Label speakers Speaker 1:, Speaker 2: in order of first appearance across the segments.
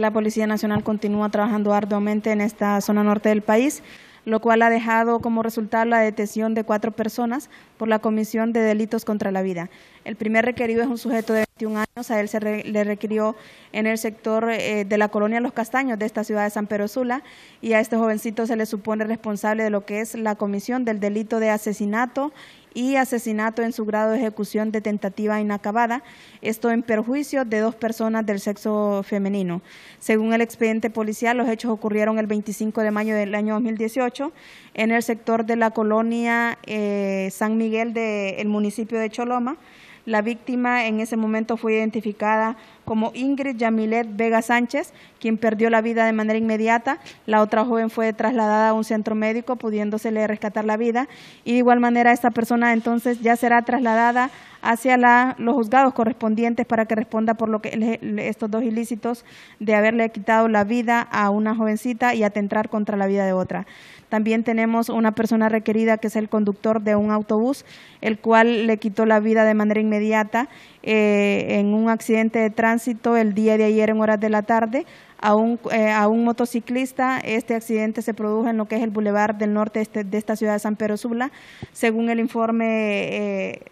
Speaker 1: la Policía Nacional continúa trabajando arduamente en esta zona norte del país, lo cual ha dejado como resultado la detención de cuatro personas por la comisión de delitos contra la vida. El primer requerido es un sujeto de 21 años, a él se le requirió en el sector eh, de la colonia Los Castaños de esta ciudad de San Pedro Sula y a este jovencito se le supone responsable de lo que es la comisión del delito de asesinato y asesinato en su grado de ejecución de tentativa inacabada, esto en perjuicio de dos personas del sexo femenino. Según el expediente policial, los hechos ocurrieron el 25 de mayo del año 2018 en el sector de la colonia eh, San Miguel del municipio de Choloma. La víctima en ese momento fue identificada como Ingrid Yamilet Vega Sánchez, quien perdió la vida de manera inmediata. La otra joven fue trasladada a un centro médico, pudiéndosele rescatar la vida. Y de igual manera, esta persona entonces ya será trasladada hacia los juzgados correspondientes para que responda por lo que estos dos ilícitos de haberle quitado la vida a una jovencita y atentar contra la vida de otra. También tenemos una persona requerida que es el conductor de un autobús, el cual le quitó la vida de manera inmediata eh, en un accidente de tránsito el día de ayer en horas de la tarde a un, eh, a un motociclista. Este accidente se produjo en lo que es el Boulevard del Norte este, de esta ciudad de San Pedro Sula. Según el informe eh,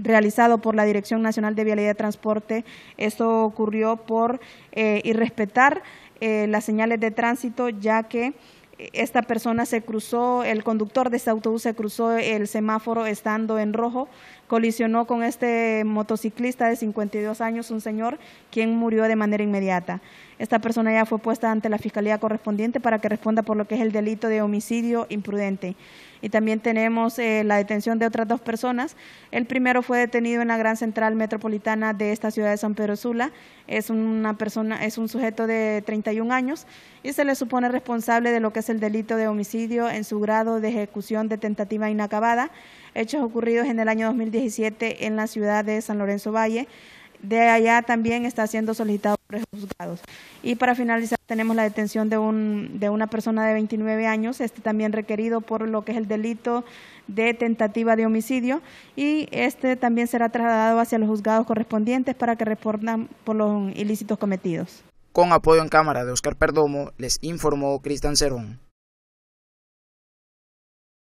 Speaker 1: realizado por la Dirección Nacional de Vialidad y Transporte, esto ocurrió por irrespetar las señales de tránsito, ya que esta persona se cruzó, el conductor de este autobús se cruzó el semáforo estando en rojo, colisionó con este motociclista de 52 años, un señor, quien murió de manera inmediata. Esta persona ya fue puesta ante la fiscalía correspondiente para que responda por lo que es el delito de homicidio imprudente. Y también tenemos eh, la detención de otras dos personas. El primero fue detenido en la gran central metropolitana de esta ciudad de San Pedro Sula. Es una persona, es un sujeto de 31 años y se le supone responsable de lo que el delito de homicidio en su grado de ejecución de tentativa inacabada, hechos ocurridos en el año 2017 en la ciudad de San Lorenzo Valle. De allá también está siendo solicitado por juzgados. Y para finalizar, tenemos la detención de, un, de una persona de 29 años, este también requerido por lo que es el delito de tentativa de homicidio, y este también será trasladado hacia los juzgados correspondientes para que respondan por los ilícitos cometidos. Con apoyo en cámara de Oscar Perdomo, les informó Cristian Cerón.